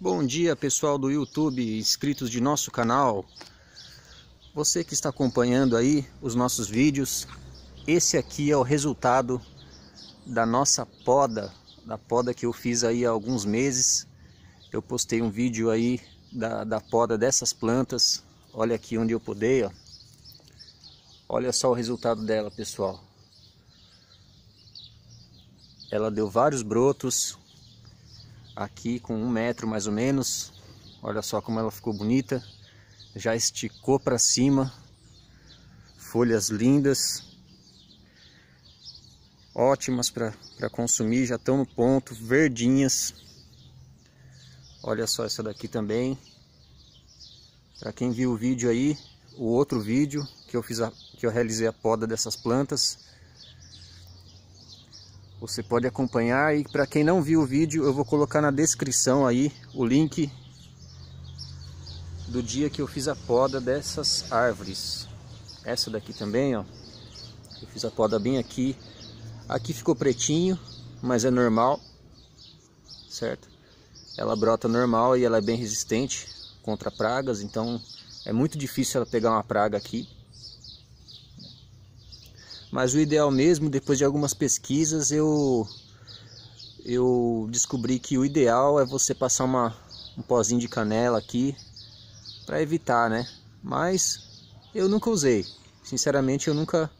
Bom dia pessoal do YouTube, inscritos de nosso canal. Você que está acompanhando aí os nossos vídeos, esse aqui é o resultado da nossa poda, da poda que eu fiz aí há alguns meses. Eu postei um vídeo aí da, da poda dessas plantas, olha aqui onde eu podei, ó. Olha só o resultado dela pessoal. Ela deu vários brotos, aqui com um metro mais ou menos. Olha só como ela ficou bonita, já esticou para cima, folhas lindas, ótimas para consumir, já estão no ponto, verdinhas. Olha só essa daqui também. Para quem viu o vídeo aí, o outro vídeo que eu fiz a, que eu realizei a poda dessas plantas, você pode acompanhar e para quem não viu o vídeo, eu vou colocar na descrição aí o link do dia que eu fiz a poda dessas árvores. Essa daqui também, ó. Eu fiz a poda bem aqui. Aqui ficou pretinho, mas é normal, certo? Ela brota normal e ela é bem resistente contra pragas, então é muito difícil ela pegar uma praga aqui. Mas o ideal mesmo, depois de algumas pesquisas, eu eu descobri que o ideal é você passar uma, um pozinho de canela aqui para evitar, né? Mas eu nunca usei. Sinceramente, eu nunca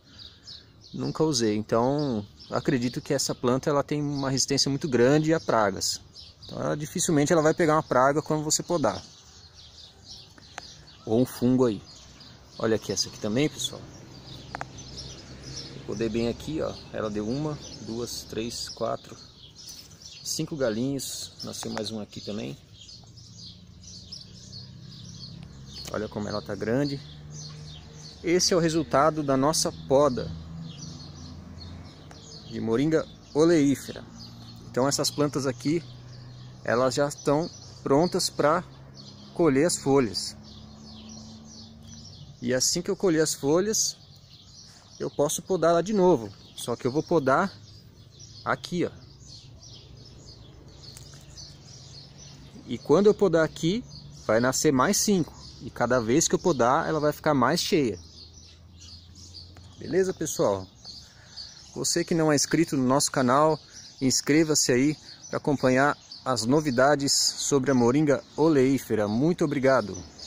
nunca usei. Então, acredito que essa planta ela tem uma resistência muito grande a pragas. Então, ela, dificilmente ela vai pegar uma praga quando você podar. Ou um fungo aí. Olha aqui essa aqui também, pessoal. Podei bem aqui, ó. Ela deu uma, duas, três, quatro, cinco galinhos. Nasceu mais um aqui também. Olha como ela tá grande. Esse é o resultado da nossa poda de moringa oleífera. Então essas plantas aqui, elas já estão prontas para colher as folhas. E assim que eu colher as folhas, eu posso podar lá de novo. Só que eu vou podar aqui, ó. E quando eu podar aqui, vai nascer mais 5. E cada vez que eu podar, ela vai ficar mais cheia. Beleza, pessoal? Você que não é inscrito no nosso canal, inscreva-se aí para acompanhar as novidades sobre a moringa oleífera. Muito obrigado!